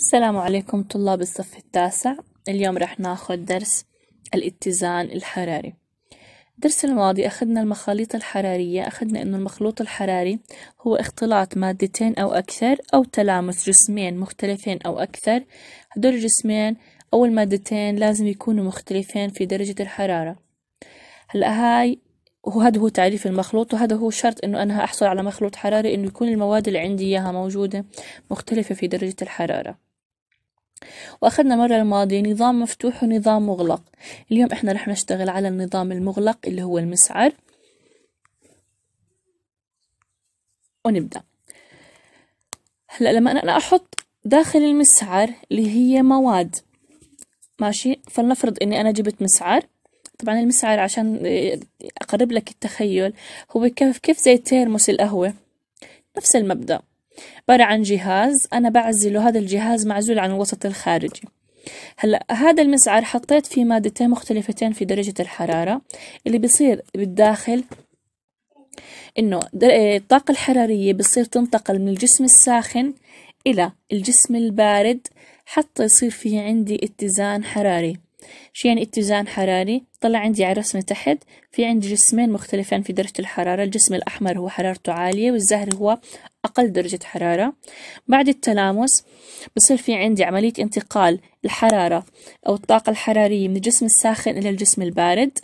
السلام عليكم طلاب الصف التاسع اليوم رح ناخد درس الاتزان الحراري الدرس الماضي أخذنا المخاليط الحرارية أخذنا أنه المخلوط الحراري هو اختلاط مادتين أو أكثر أو تلامس جسمين مختلفين أو أكثر هدول الجسمين أو المادتين لازم يكونوا مختلفين في درجة الحرارة هلأ هاي وهذا هو تعريف المخلوط وهذا هو شرط انه انا احصل على مخلوط حراري انه يكون المواد اللي عندي اياها موجودة مختلفة في درجة الحرارة واخذنا المرة الماضية نظام مفتوح ونظام مغلق اليوم احنا رح نشتغل على النظام المغلق اللي هو المسعر ونبدأ هلا لما انا احط داخل المسعر اللي هي مواد ماشي فلنفرض اني انا جبت مسعر طبعا المسعر عشان آه، اقرب لك التخيل هو كيف كيف زي تيرموس القهوة نفس المبدأ عبارة عن جهاز أنا بعزله هذا الجهاز معزول عن الوسط الخارجي هلا هذا المسعر حطيت فيه مادتين مختلفتين في درجة الحرارة اللي بصير بالداخل انه آه، الطاقة الحرارية بصير تنتقل من الجسم الساخن الى الجسم البارد حتى يصير في عندي اتزان حراري شو يعني اتزان حراري طلع عندي على الرسمة تحت في عندي جسمين مختلفين في درجة الحرارة الجسم الأحمر هو حرارته عالية والزهري هو أقل درجة حرارة بعد التلامس بصير في عندي عملية انتقال الحرارة أو الطاقة الحرارية من الجسم الساخن إلى الجسم البارد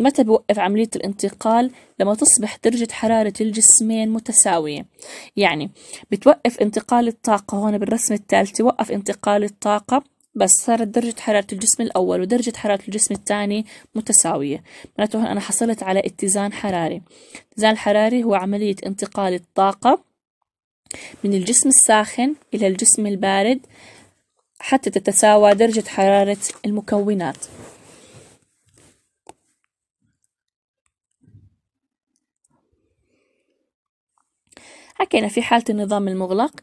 متى بوقف عملية الانتقال؟ لما تصبح درجة حرارة الجسمين متساوية يعني بتوقف انتقال الطاقة هون بالرسمة الثالثة وقف انتقال الطاقة بس صارت درجة حرارة الجسم الأول ودرجة حرارة الجسم الثاني متساوية معناته هون أنا حصلت على اتزان حراري الاتزان الحراري هو عملية انتقال الطاقة من الجسم الساخن إلى الجسم البارد حتى تتساوى درجة حرارة المكونات حكينا في حالة النظام المغلق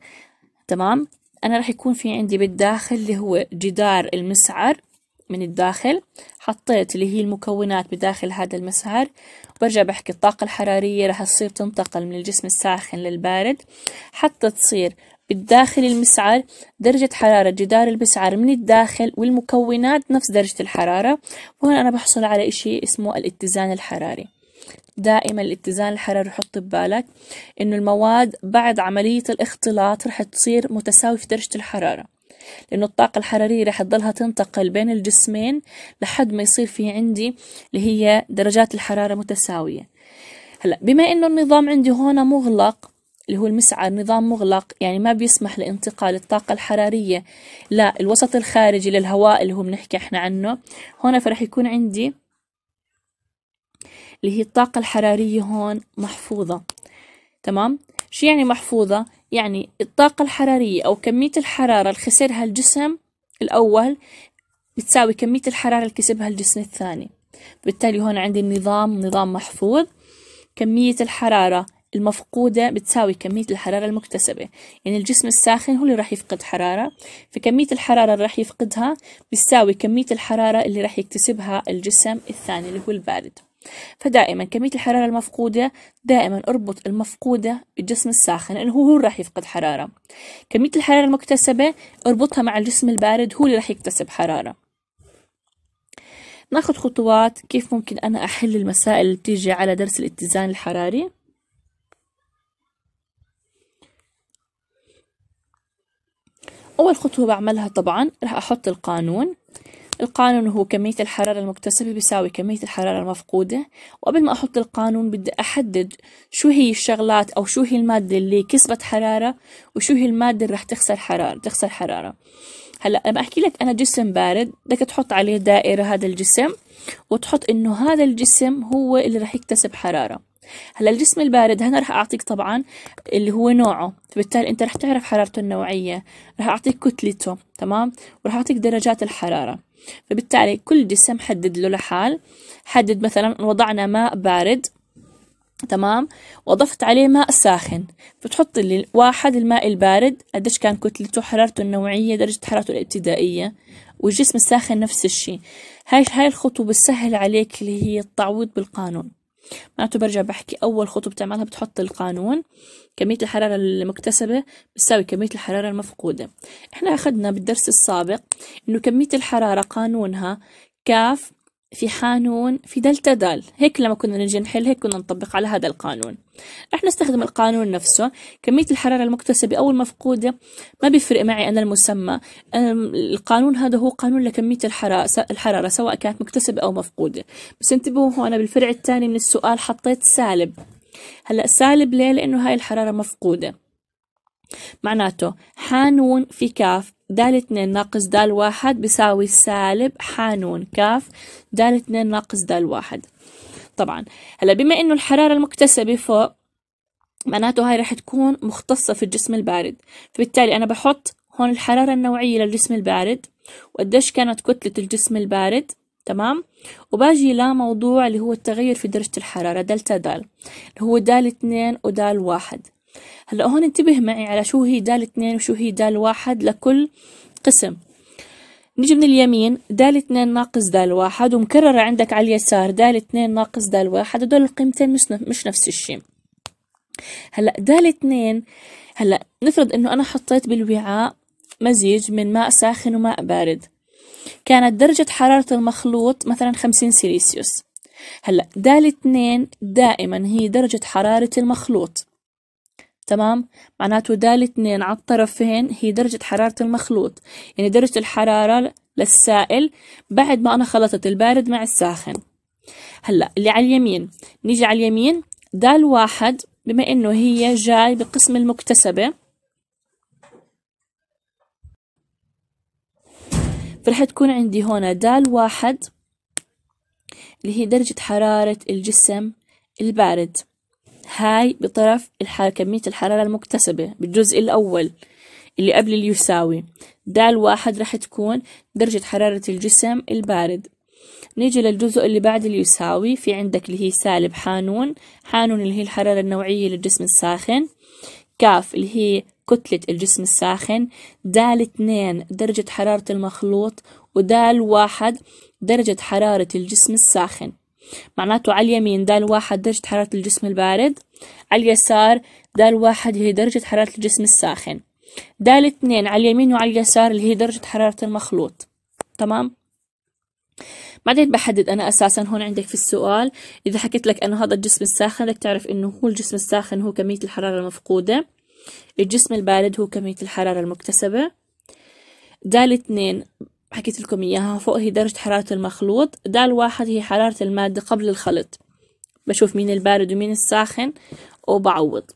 تمام أنا راح يكون في عندي بالداخل اللي هو جدار المسعر من الداخل حطيت اللي هي المكونات بداخل هذا المسعر برجع بحكي الطاقة الحرارية راح تصير تنتقل من الجسم الساخن للبارد حتى تصير بالداخل المسعر درجة حرارة جدار المسعر من الداخل والمكونات نفس درجة الحرارة وهنا أنا بحصل على إشي اسمه الاتزان الحراري دائما الاتزان الحراري حط ببالك انه المواد بعد عملية الاختلاط رح تصير متساوي في درجة الحرارة لأنه الطاقة الحرارية رح تضلها تنتقل بين الجسمين لحد ما يصير في عندي اللي هي درجات الحرارة متساوية هلا بما انه النظام عندي هون مغلق اللي هو المسعر نظام مغلق يعني ما بيسمح لانتقال الطاقة الحرارية للوسط الخارجي للهواء اللي هو بنحكي احنا عنه هون فرح يكون عندي اللي هي الطاقة الحرارية هون محفوظة تمام شو يعني محفوظة يعني الطاقة الحرارية أو كمية الحرارة اللي خسرها الجسم الأول بتساوي كمية الحرارة اللي كسبها الجسم الثاني بالتالي هون عندي النظام نظام محفوظ كمية الحرارة المفقودة بتساوي كمية الحرارة المكتسبة يعني الجسم الساخن هو اللي راح يفقد حرارة فكمية الحرارة اللي راح يفقدها بتساوي كمية الحرارة اللي راح يكتسبها الجسم الثاني اللي هو البارد فدائما كمية الحرارة المفقودة دائما اربط المفقودة بالجسم الساخن لأنه هو راح يفقد حرارة كمية الحرارة المكتسبة اربطها مع الجسم البارد هو اللي راح يكتسب حرارة ناخد خطوات كيف ممكن أنا أحل المسائل اللي بتيجي على درس الاتزان الحراري أول خطوة بعملها طبعا راح أحط القانون القانون هو كمية الحرارة المكتسبة بيساوي كمية الحرارة المفقودة وقبل ما أحط القانون بدي أحدد شو هي الشغلات أو شو هي المادة اللي كسبت حرارة وشو هي المادة اللي رح تخسر حرارة تخسر حرارة هلا لما أحكي لك أنا جسم بارد بدك تحط عليه دائرة هذا الجسم وتحط إنه هذا الجسم هو اللي رح يكتسب حرارة هلا الجسم البارد هنا رح اعطيك طبعا اللي هو نوعه فبالتالي انت رح تعرف حرارته النوعيه رح اعطيك كتلته تمام ورح اعطيك درجات الحراره فبالتالي كل جسم حدد له لحال حدد مثلا وضعنا ماء بارد تمام وضفت عليه ماء ساخن فتحط لي واحد الماء البارد قديش كان كتلته حرارته النوعية درجة حرارته الابتدائية والجسم الساخن نفس الشي هاي هاي الخطوة بتسهل عليك اللي هي التعويض بالقانون معناته برجع بحكي أول خطوة بتعملها بتحط القانون كمية الحرارة المكتسبة بتساوي كمية الحرارة المفقودة إحنا أخذنا بالدرس السابق إنه كمية الحرارة قانونها كاف في حانون في دلتا دال هيك لما كنا نجي نحل هيك كنا نطبق على هذا القانون رح نستخدم القانون نفسه كمية الحرارة المكتسبة أو المفقودة ما بيفرق معي أنا المسمى أنا القانون هذا هو قانون لكمية الحرارة الحرارة سواء كانت مكتسبة أو مفقودة بس انتبهوا هون بالفرع الثاني من السؤال حطيت سالب هلا سالب ليه لأنه هاي الحرارة مفقودة معناته حانون في كاف دال اتنين ناقص دال واحد بيساوي سالب حانون كاف دال اتنين ناقص دال واحد طبعا هلا بما انه الحرارة المكتسبة فوق معناته هاي رح تكون مختصة في الجسم البارد فبالتالي انا بحط هون الحرارة النوعية للجسم البارد وقديش كانت كتلة الجسم البارد تمام وباجي لموضوع اللي هو التغير في درجة الحرارة دلتا دال اللي هو دال اتنين ودال واحد هلا هون انتبه معي على شو هي دال اثنين وشو هي دال واحد لكل قسم نيجي من اليمين دال اثنين ناقص دال واحد ومكررة عندك على اليسار دال اثنين ناقص دال واحد هدول القيمتين مش مش نفس الشيء هلا دال اثنين هلا نفرض انه انا حطيت بالوعاء مزيج من ماء ساخن وماء بارد كانت درجة حرارة المخلوط مثلا خمسين سيليسيوس هلا دال اثنين دائما هي درجة حرارة المخلوط تمام معناته دال اتنين على الطرفين هي درجة حرارة المخلوط يعني درجة الحرارة للسائل بعد ما أنا خلطت البارد مع الساخن هلا اللي على اليمين نيجي على اليمين دال واحد بما إنه هي جاي بقسم المكتسبة فرح تكون عندي هنا دال واحد اللي هي درجة حرارة الجسم البارد هاي بطرف كمية الحرارة المكتسبة بالجزء الأول اللي قبل اللي يساوي دال واحد رح تكون درجة حرارة الجسم البارد نيجي للجزء اللي بعد اللي يساوي في عندك اللي هي سالب حانون حانون اللي هي الحرارة النوعية للجسم الساخن كاف اللي هي كتلة الجسم الساخن دال اثنين درجة حرارة المخلوط ودال واحد درجة حرارة الجسم الساخن معناته على اليمين دال واحد درجة حرارة الجسم البارد على اليسار دال واحد هي درجة حرارة الجسم الساخن دال اثنين على اليمين وعلى اليسار اللي هي درجة حرارة المخلوط تمام بعدين بحدد انا اساسا هون عندك في السؤال اذا حكيت لك انه هذا الجسم الساخن بدك تعرف انه هو الجسم الساخن هو كمية الحرارة المفقودة الجسم البارد هو كمية الحرارة المكتسبة دال اثنين حكيت لكم إياها فوق هي درجة حرارة المخلوط دال واحد هي حرارة المادة قبل الخلط بشوف مين البارد ومين الساخن وبعوض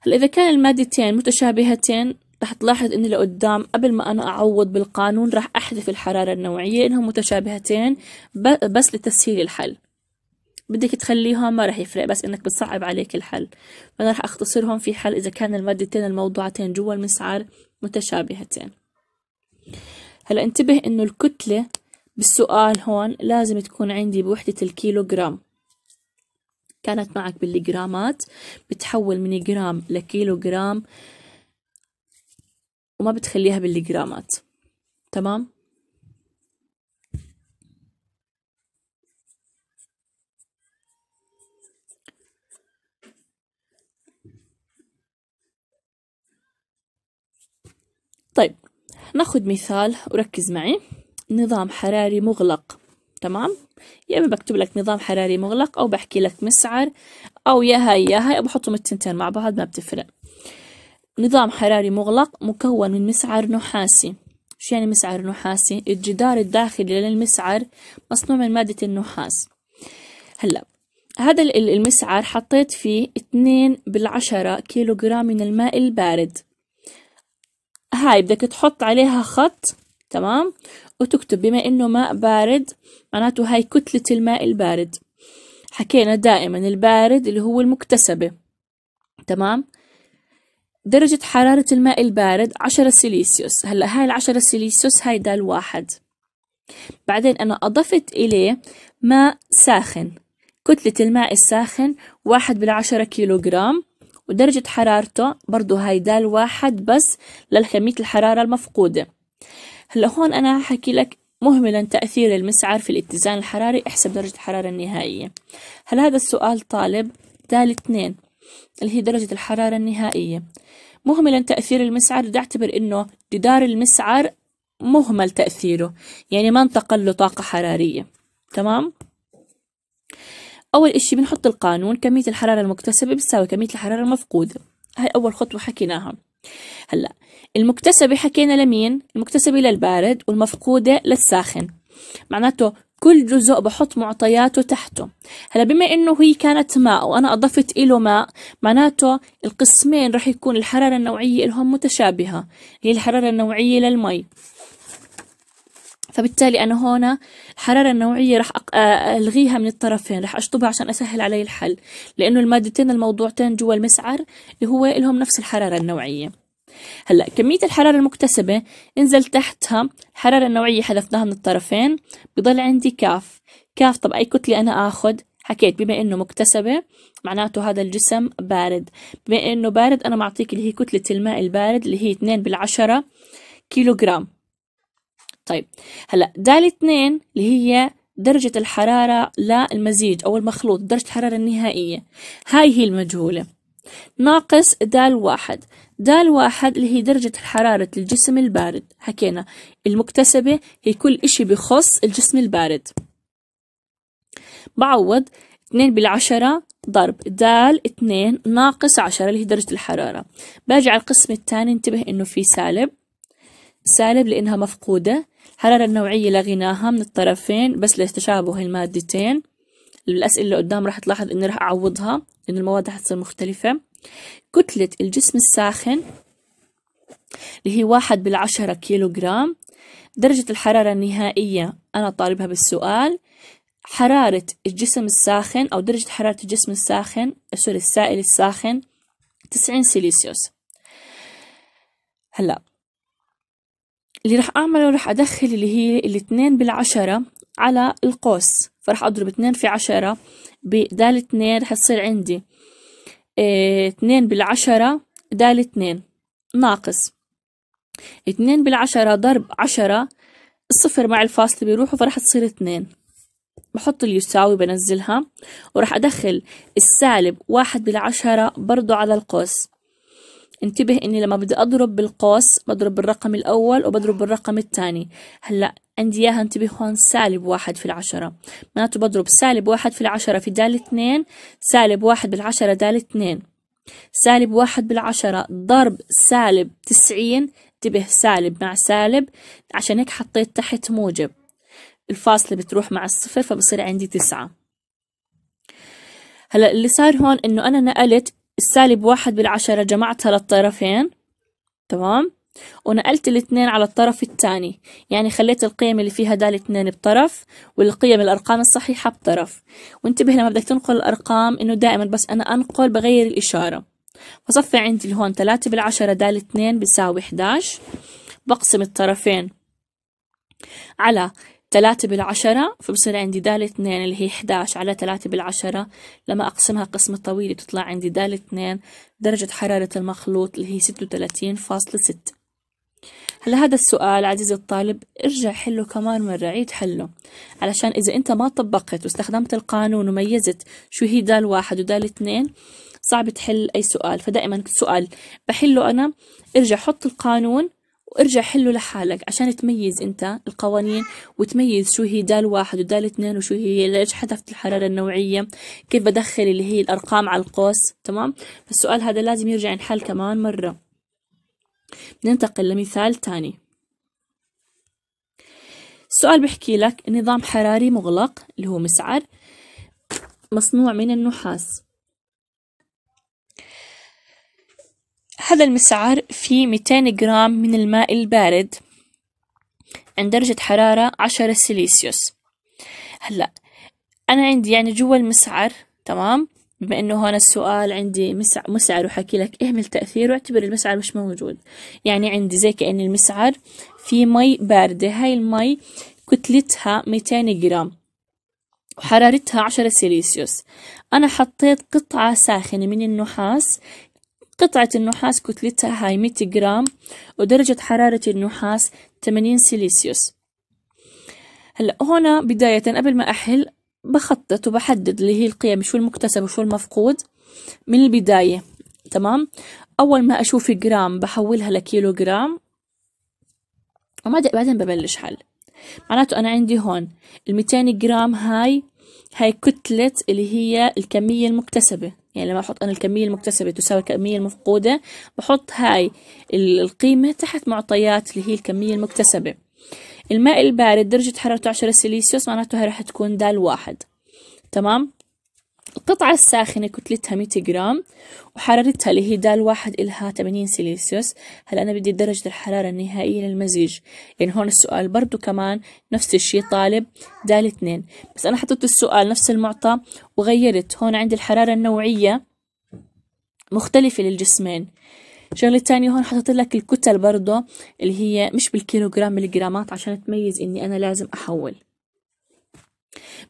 هل إذا كان المادتين متشابهتين رح تلاحظ إني لقدام قبل ما أنا أعوض بالقانون رح أحذف الحرارة النوعية إنهم متشابهتين بس لتسهيل الحل بدك تخليهم ما رح يفرق بس إنك بتصعب عليك الحل فأنا رح أختصرهم في حل إذا كان المادتين الموضوعتين جوا المسعر متشابهتين هلا انتبه انه الكتلة بالسؤال هون لازم تكون عندي بوحدة الكيلو جرام كانت معك بالجرامات بتحول من جرام لكيلو جرام وما بتخليها بالجرامات تمام ناخد مثال وركز معي نظام حراري مغلق تمام يا اما بكتب لك نظام حراري مغلق او بحكي لك مسعر او يا هاي يا هاي بحطهم التنتين مع بعض ما بتفرق نظام حراري مغلق مكون من مسعر نحاسي شو يعني مسعر نحاسي الجدار الداخلي للمسعر مصنوع من مادة النحاس هلا هذا المسعر حطيت فيه 2 بالعشرة كيلو جرام من الماء البارد هاي بدك تحط عليها خط تمام وتكتب بما انه ماء بارد معناته هاي كتلة الماء البارد حكينا دائما البارد اللي هو المكتسبة تمام درجة حرارة الماء البارد عشرة سيليسيوس هلا هاي العشرة سيليسيوس هاي دال واحد بعدين أنا أضفت إليه ماء ساخن كتلة الماء الساخن واحد بالعشرة كيلو جرام ودرجة حرارته برضو هاي دال واحد بس للكمية الحرارة المفقودة هلا هون أنا حكي لك مهملا تأثير المسعر في الاتزان الحراري احسب درجة الحرارة النهائية هل هذا السؤال طالب دال اثنين اللي هي درجة الحرارة النهائية مهملا تأثير المسعر بدي أعتبر إنه جدار المسعر مهمل تأثيره يعني ما انتقل له طاقة حرارية تمام؟ أول إشي بنحط القانون كمية الحرارة المكتسبة بتساوي كمية الحرارة المفقودة هاي أول خطوة حكيناها هلا المكتسبة حكينا لمين المكتسبة للبارد والمفقودة للساخن معناته كل جزء بحط معطياته تحته هلا بما انه هي كانت ماء وانا اضفت له ماء معناته القسمين رح يكون الحرارة النوعية لهم متشابهة هي الحرارة النوعية للمي فبالتالي أنا هون الحرارة النوعية رح آه، ألغيها من الطرفين رح أشطبها عشان أسهل علي الحل لأنه المادتين الموضوعتين جوا المسعر اللي هو لهم نفس الحرارة النوعية هلا كمية الحرارة المكتسبة انزل تحتها الحرارة النوعية حذفناها من الطرفين بضل عندي كاف كاف طب أي كتلة أنا آخذ حكيت بما انه مكتسبة معناته هذا الجسم بارد بما انه بارد انا معطيك اللي هي كتلة الماء البارد اللي هي 2 بالعشرة كيلو جرام طيب هلا دال اثنين اللي هي درجة الحرارة للمزيج أو المخلوط درجة الحرارة النهائية هاي هي المجهولة ناقص دال واحد دال واحد اللي هي درجة حرارة الجسم البارد حكينا المكتسبة هي كل إشي بخص الجسم البارد بعوض 2 بالعشرة ضرب دال 2 ناقص 10 اللي هي درجة الحرارة باجي على القسم الثاني انتبه إنه في سالب سالب لأنها مفقودة الحرارة النوعية لغيناها من الطرفين بس لتشابه المادتين الأسئلة اللي قدام راح تلاحظ إني راح أعوضها لأن المواد راح تصير مختلفة كتلة الجسم الساخن اللي هي واحد بالعشرة كيلو جرام درجة الحرارة النهائية أنا طالبها بالسؤال حرارة الجسم الساخن أو درجة حرارة الجسم الساخن سوري السائل الساخن تسعين سيليسيوس هلأ اللي رح أعمله رح أدخل اللي هي الاتنين بالعشرة على القوس فرح أضرب اتنين في عشرة بدال اتنين رح تصير عندي آه، اثنين اتنين بالعشرة دال اتنين ناقص اتنين بالعشرة ضرب عشرة الصفر مع الفاصلة بيروحوا فرح تصير اتنين بحط اليساوي بنزلها وراح أدخل السالب واحد بالعشرة برضو على القوس انتبه اني لما بدي اضرب بالقوس بضرب بالرقم الاول وبضرب بالرقم الثاني هلا عندي اياها انتبه هون سالب واحد في العشرة معناته بضرب سالب واحد في العشرة في دال اثنين سالب واحد بالعشرة دال اثنين سالب واحد بالعشرة ضرب سالب تسعين انتبه سالب مع سالب عشان هيك حطيت تحت موجب الفاصلة بتروح مع الصفر فبصير عندي تسعة هلا اللي صار هون انه انا نقلت السالب واحد بالعشرة جمعتها للطرفين تمام ونقلت الاثنين على الطرف الثاني يعني خليت القيم اللي فيها دال اثنين بطرف والقيم الأرقام الصحيحة بطرف وانتبه لما بدك تنقل الأرقام إنه دائما بس أنا أنقل بغير الإشارة فصفي عندي هون ثلاثة بالعشرة دال اثنين بيساوي 11 بقسم الطرفين على تلاتة بالعشرة فبصير عندي دال اثنين اللي هي حداش على تلاتة بالعشرة لما أقسمها قسمة طويلة بتطلع عندي دال اثنين درجة حرارة المخلوط اللي هي ستة وتلاتين فاصلة ستة هلا هذا السؤال عزيزي الطالب ارجع حله كمان مرة عيد حله علشان إذا أنت ما طبقت واستخدمت القانون وميزت شو هي دال واحد ودال اثنين صعب تحل أي سؤال فدائما سؤال بحله أنا ارجع حط القانون وارجع حله لحالك عشان تميز انت القوانين وتميز شو هي دال واحد ودال اثنين وشو هي ليش حذفت الحرارة النوعية كيف بدخل اللي هي الارقام على القوس تمام فالسؤال هذا لازم يرجع ينحل كمان مرة ننتقل لمثال تاني السؤال بحكي لك نظام حراري مغلق اللي هو مسعر مصنوع من النحاس هذا المسعر فيه 200 جرام من الماء البارد عند درجة حرارة عشرة سيليسيوس هلأ أنا عندي يعني جوا المسعر تمام بما انه هون السؤال عندي مسع مسعر وحكي لك اهمل تأثيره واعتبر المسعر مش موجود يعني عندي زي كأن المسعر في مي باردة هاي المي كتلتها 200 جرام وحرارتها 10 سيليسيوس أنا حطيت قطعة ساخنة من النحاس قطعة النحاس كتلتها هاي 100 جرام ودرجة حرارة النحاس 80 سيليسيوس هلا هنا بداية قبل ما أحل بخطط وبحدد اللي هي القيم شو المكتسب وشو المفقود من البداية تمام أول ما أشوف جرام بحولها لكيلو جرام وبعدين ببلش حل معناته أنا عندي هون الميتين جرام هاي هاي كتلة اللي هي الكمية المكتسبة يعني لما أحط أنا الكمية المكتسبة تساوي الكمية المفقودة بحط هاي القيمة تحت معطيات اللي هي الكمية المكتسبة الماء البارد درجة حرارته عشرة سيليسيوس معناته هاي راح تكون د واحد تمام القطعة الساخنة كتلتها 100 جرام وحرارتها اللي هي دال واحد إلها 80 سيليسيوس هلا أنا بدي درجة الحرارة النهائية للمزيج يعني هون السؤال برضو كمان نفس الشي طالب دال اتنين بس أنا حطيت السؤال نفس المعطى وغيرت هون عندي الحرارة النوعية مختلفة للجسمين شغلة تانية هون حطيت لك الكتل برضو اللي هي مش بالكيلوغرام بالجرامات عشان تميز إني أنا لازم أحول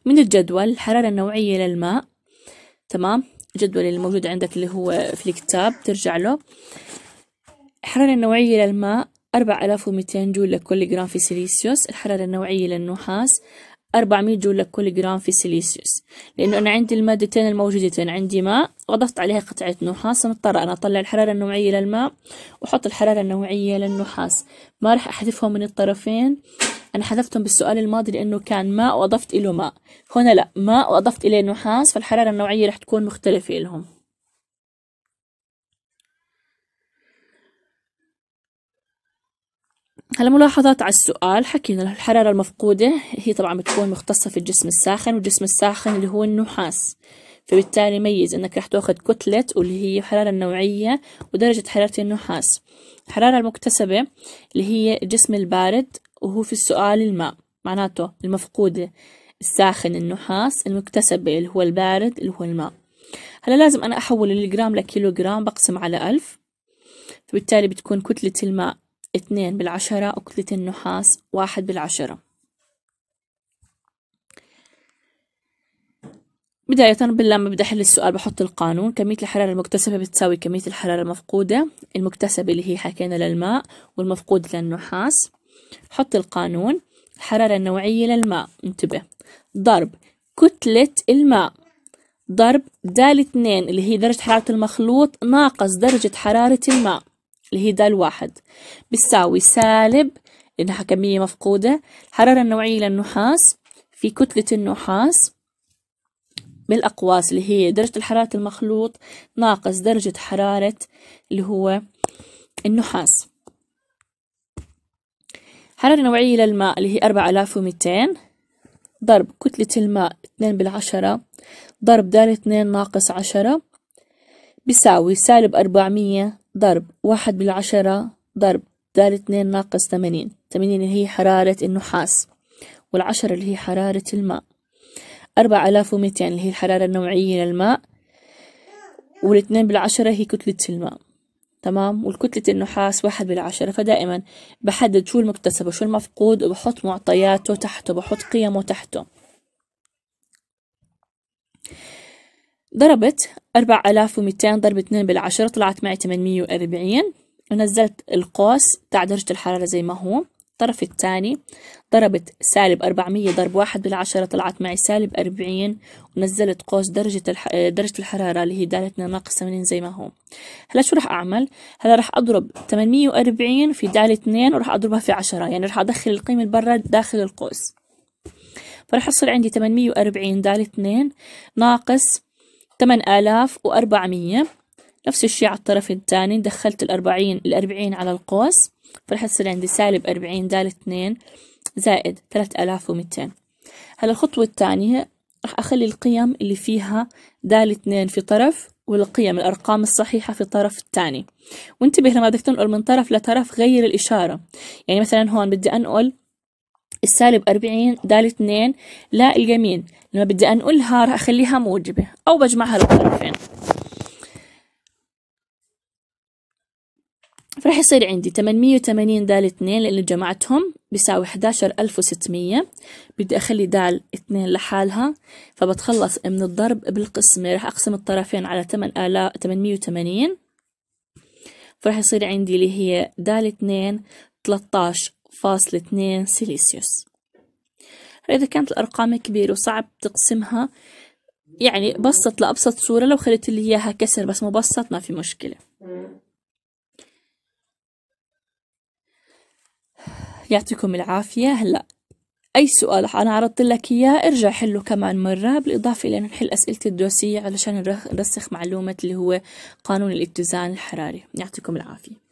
من الجدول الحرارة النوعية للماء تمام الجدول اللي موجود عندك اللي هو في الكتاب ترجع له الحرارة النوعية للماء 4200 جول لكل جرام في سيليسيوس الحرارة النوعية للنحاس 400 جول لكل جرام في سيليسيوس لأنه أنا عندي المادتين الموجودتين عندي ماء وأضفت عليها قطعة نحاس مضطرة أنا أطلع الحرارة النوعية للماء وأحط الحرارة النوعية للنحاس ما راح أحذفهم من الطرفين أنا حذفتهم بالسؤال الماضي لأنه كان ماء وأضفت إله ماء هنا لا ماء وأضفت إليه نحاس فالحرارة النوعية رح تكون مختلفة لهم هلا ملاحظات على السؤال حكينا الحرارة المفقودة هي طبعا بتكون مختصة في الجسم الساخن والجسم الساخن اللي هو النحاس فبالتالي ميز انك رح تاخذ كتلة واللي هي الحرارة النوعية ودرجة حرارة النحاس الحرارة المكتسبة اللي هي الجسم البارد وهو في السؤال الماء معناته المفقودة الساخن النحاس المكتسبة اللي هو البارد اللي هو الماء هلا لازم أنا أحول الجرام لكيلو جرام بقسم على ألف فبالتالي بتكون كتلة الماء اثنين بالعشرة وكتلة النحاس واحد بالعشرة بداية لما بدي أحل السؤال بحط القانون كمية الحرارة المكتسبة بتساوي كمية الحرارة المفقودة المكتسبة اللي هي حكينا للماء والمفقودة للنحاس حط القانون الحرارة النوعية للماء انتبه ضرب كتلة الماء ضرب دال اتنين اللي هي درجة حرارة المخلوط ناقص درجة حرارة الماء اللي هي دال واحد بتساوي سالب لأنها كمية مفقودة الحرارة النوعية للنحاس في كتلة النحاس بالأقواس اللي هي درجة حرارة المخلوط ناقص درجة حرارة اللي هو النحاس حرارة نوعية للماء اللي هي أربعة آلاف وميتين ضرب كتلة الماء اتنين بالعشرة ضرب دال اتنين ناقص عشرة بيساوي سالب أربعمية ضرب واحد بالعشرة ضرب دال اتنين ناقص تمانين تمانين اللي هي حرارة النحاس والعشرة اللي هي حرارة الماء أربعة آلاف وميتين اللي هي الحرارة النوعية للماء والاتنين بالعشرة هي كتلة الماء تمام والكتلة النحاس واحد بالعشرة فدائما بحدد شو المكتسب وشو المفقود وبحط معطياته تحته بحط قيمه تحته ضربت 4200 ضرب 2 بالعشرة طلعت معي 840 ونزلت القوس تاع درجة الحرارة زي ما هو الطرف الثاني ضربت سالب 400 ضرب واحد بالعشرة طلعت معي سالب 40 ونزلت قوس درجة الح... درجة الحرارة اللي هي دالتنا ناقص 80 زي ما هو هلا شو راح أعمل هلا راح أضرب 840 في دالة 2 وراح أضربها في 10 يعني راح أدخل القيمة برا داخل القوس فراح يصير عندي 840 دالة 2 ناقص 8400 نفس الشيء على الطرف الثاني دخلت الأربعين الأربعين على القوس فرح تصير عندي سالب أربعين دال اثنين زائد ثلاثة آلاف ومئتين هلا الخطوة الثانية راح أخلي القيم اللي فيها دال اثنين في طرف والقيم الأرقام الصحيحة في الطرف الثاني وانتبه لما بدك تنقل من طرف لطرف غير الإشارة يعني مثلا هون بدي أنقل السالب أربعين دال اثنين لا اليمين لما بدي أنقلها راح أخليها موجبة أو بجمعها للطرفين فراح يصير عندي 880 دال 2 لأني جمعتهم بيساوي 11600 بدي أخلي دال 2 لحالها فبتخلص من الضرب بالقسمة راح أقسم الطرفين على 880 فراح يصير عندي اللي هي دال 2 13.2 سيليسيوس إذا كانت الأرقام كبيرة وصعب تقسمها يعني بسط لأبسط صورة لو خليت لي إياها كسر بس مبسط ما في مشكلة يعطيكم العافية هلا أي سؤال أنا عرضت لك إياه ارجع حله كمان مرة بالإضافة إلى نحل أسئلة الدوسية علشان نرسخ معلومة اللي هو قانون الاتزان الحراري يعطيكم العافية